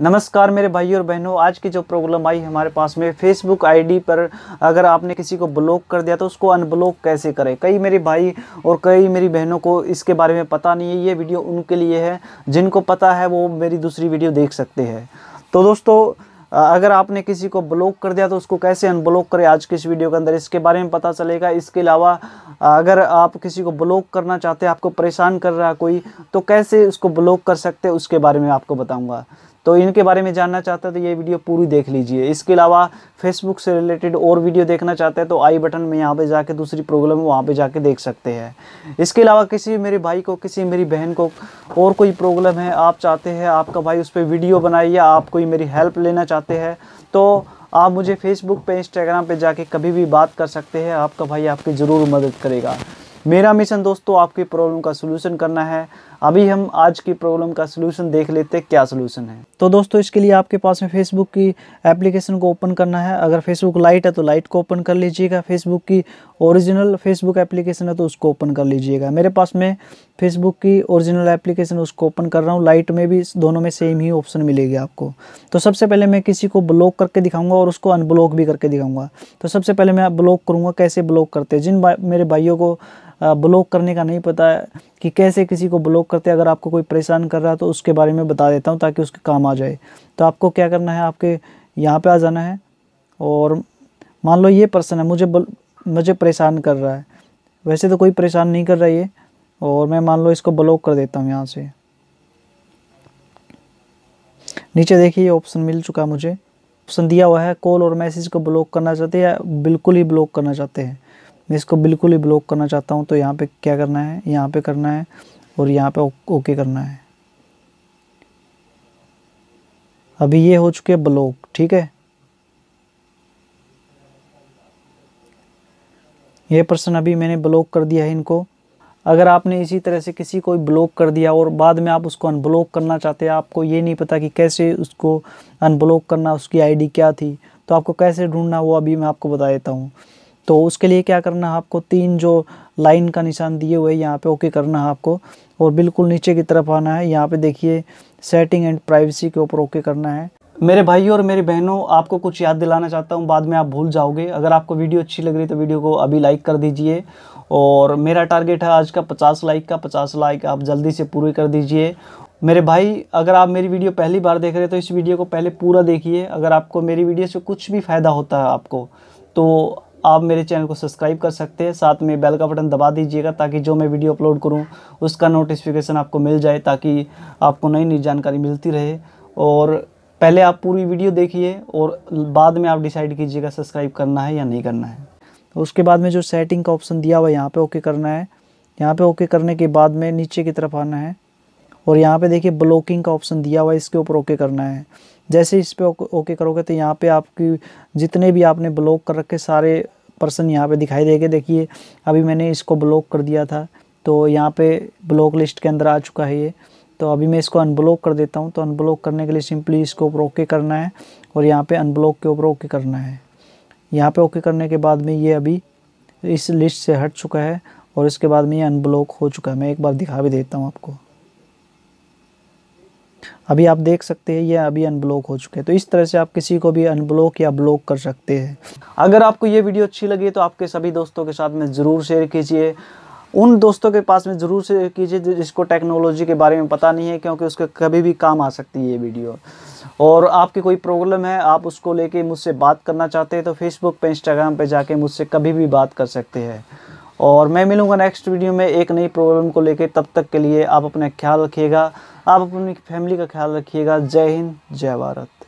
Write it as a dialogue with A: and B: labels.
A: नमस्कार मेरे भाई और बहनों आज की जो प्रॉब्लम आई हमारे पास में फेसबुक आईडी पर अगर आपने किसी को ब्लॉक कर दिया तो उसको अनब्लॉक कैसे करें कई मेरे भाई और कई मेरी बहनों को इसके बारे में पता नहीं है ये वीडियो उनके लिए है जिनको पता है वो मेरी दूसरी वीडियो देख सकते हैं तो दोस्तों अगर आपने किसी को ब्लॉक कर दिया तो उसको कैसे अनब्लॉक करें आज के इस वीडियो के अंदर इसके बारे में पता चलेगा इसके अलावा अगर आप किसी को ब्लॉक करना चाहते हैं आपको परेशान कर रहा कोई तो कैसे उसको ब्लॉक कर सकते हैं उसके बारे में आपको बताऊँगा तो इनके बारे में जानना चाहते हैं तो ये वीडियो पूरी देख लीजिए इसके अलावा फेसबुक से रिलेटेड और वीडियो देखना चाहते हैं तो आई बटन में यहाँ पे जाके दूसरी प्रॉब्लम वहाँ पे जाके देख सकते हैं इसके अलावा किसी मेरे भाई को किसी मेरी बहन को और कोई प्रॉब्लम है आप चाहते हैं आपका भाई उस पर वीडियो बनाए या आप कोई मेरी हेल्प लेना चाहते हैं तो आप मुझे फेसबुक पर इंस्टाग्राम पर जाके कभी भी बात कर सकते हैं आपका भाई आपकी ज़रूर मदद करेगा मेरा मिशन दोस्तों आपकी प्रॉब्लम का सोल्यूशन करना है अभी हम आज की प्रॉब्लम का सोल्यूशन देख लेते हैं क्या सोल्यूशन है तो दोस्तों इसके लिए आपके पास में फेसबुक की एप्लीकेशन को ओपन करना है अगर फेसबुक लाइट है तो लाइट को ओपन कर लीजिएगा फेसबुक की ओरिजिनल फेसबुक एप्लीकेशन है तो उसको ओपन कर लीजिएगा मेरे पास में फेसबुक की ओरिजिनल एप्लीकेशन उसको ओपन कर रहा हूँ लाइट में भी दोनों में सेम ही ऑप्शन मिलेगी आपको तो सबसे पहले मैं किसी को ब्लॉक करके दिखाऊंगा और उसको अनब्लॉक भी करके दिखाऊंगा तो सबसे पहले मैं ब्लॉक करूँगा कैसे ब्लॉक करते हैं जिन मेरे भाइयों को ब्लॉक करने का नहीं पता है कि कैसे किसी को ब्लॉक करते अगर आपको कोई परेशान कर रहा है तो उसके बारे में बता देता हूँ ताकि उसके काम आ जाए तो आपको क्या करना है आपके यहाँ पर आ जाना है और मान लो ये पर्सन है मुझे मुझे परेशान कर रहा है वैसे तो कोई परेशान नहीं कर रहा ये और मैं मान लो इसको ब्लॉक कर देता हूँ यहाँ से नीचे देखिए ऑप्शन मिल चुका मुझे ऑप्शन दिया हुआ है कॉल और मैसेज को ब्लॉक करना चाहते हैं या बिल्कुल ही ब्लॉक करना चाहते हैं मैं इसको बिल्कुल ही ब्लॉक करना चाहता हूँ तो यहाँ पे क्या करना है यहाँ पे करना है और यहाँ पे ओके करना है अभी ये हो चुके ब्लॉक ठीक है ये पर्सन अभी मैंने ब्लॉक कर दिया है इनको अगर आपने इसी तरह से किसी को ब्लॉक कर दिया और बाद में आप उसको अनब्लॉक करना चाहते हैं आपको ये नहीं पता कि कैसे उसको अनब्लॉक करना उसकी आईडी क्या थी तो आपको कैसे ढूंढना वो अभी मैं आपको बता देता हूँ तो उसके लिए क्या करना है आपको तीन जो लाइन का निशान दिए हुए यहाँ पे ओके करना है आपको और बिल्कुल नीचे की तरफ आना है यहाँ पे देखिए सेटिंग एंड प्राइवेसी के ऊपर ओके करना है मेरे भाइयों और मेरी बहनों आपको कुछ याद दिलाना चाहता हूँ बाद में आप भूल जाओगे अगर आपको वीडियो अच्छी लग रही तो वीडियो को अभी लाइक कर दीजिए और मेरा टारगेट है आज का पचास लाइक का पचास लाइक आप जल्दी से पूरी कर दीजिए मेरे भाई अगर आप मेरी वीडियो पहली बार देख रहे हैं तो इस वीडियो को पहले पूरा देखिए अगर आपको मेरी वीडियो से कुछ भी फ़ायदा होता है आपको तो आप मेरे चैनल को सब्सक्राइब कर सकते हैं साथ में बेल का बटन दबा दीजिएगा ताकि जो मैं वीडियो अपलोड करूँ उसका नोटिफिकेशन आपको मिल जाए ताकि आपको नई नई जानकारी मिलती रहे और पहले आप पूरी वीडियो देखिए और बाद में आप डिसाइड कीजिएगा सब्सक्राइब करना है या नहीं करना है तो उसके बाद में जो सेटिंग का ऑप्शन दिया हुआ है यहाँ पर ओके करना है यहाँ पर ओके करने के बाद में नीचे की तरफ आना है और यहाँ पे देखिए ब्लॉकिंग का ऑप्शन दिया हुआ है इसके ऊपर ओके करना है जैसे इस पर ओके करोगे तो यहाँ पे आपकी जितने भी आपने ब्लॉक कर रखे सारे पर्सन यहाँ पे दिखाई देंगे देखिए अभी मैंने इसको ब्लॉक कर दिया था तो यहाँ पे ब्लॉक लिस्ट के अंदर आ चुका है ये तो अभी मैं इसको अनब्लॉक कर देता हूँ तो अनब्लॉक करने के लिए सिंपली इसको ऊपर ओके करना है और यहाँ पे अनब्लॉक के ऊपर ओके करना है यहाँ पे ओके करने के बाद में ये अभी इस लिस्ट से हट चुका है और इसके बाद में ये अनब्लॉक हो चुका है मैं एक बार दिखा भी देता हूँ आपको अभी आप देख सकते हैं ये अभी अनब्लॉक हो चुके हैं तो इस तरह से आप किसी को भी अनब्लॉक या ब्लॉक कर सकते हैं अगर आपको ये वीडियो अच्छी लगी तो आपके सभी दोस्तों के साथ में ज़रूर शेयर कीजिए उन दोस्तों के पास में ज़रूर शेयर कीजिए जिसको टेक्नोलॉजी के बारे में पता नहीं है क्योंकि उसके कभी भी काम आ सकती है ये वीडियो और आपकी कोई प्रॉब्लम है आप उसको लेके मुझसे बात करना चाहते हैं तो फेसबुक पर इंस्टाग्राम पे जाके मुझसे कभी भी बात कर सकते हैं और मैं मिलूँगा नेक्स्ट वीडियो में एक नई प्रॉब्लम को लेकर तब तक के लिए आप अपना ख्याल रखिएगा आप अपनी फैमिली का ख्याल रखिएगा जय हिंद जय भारत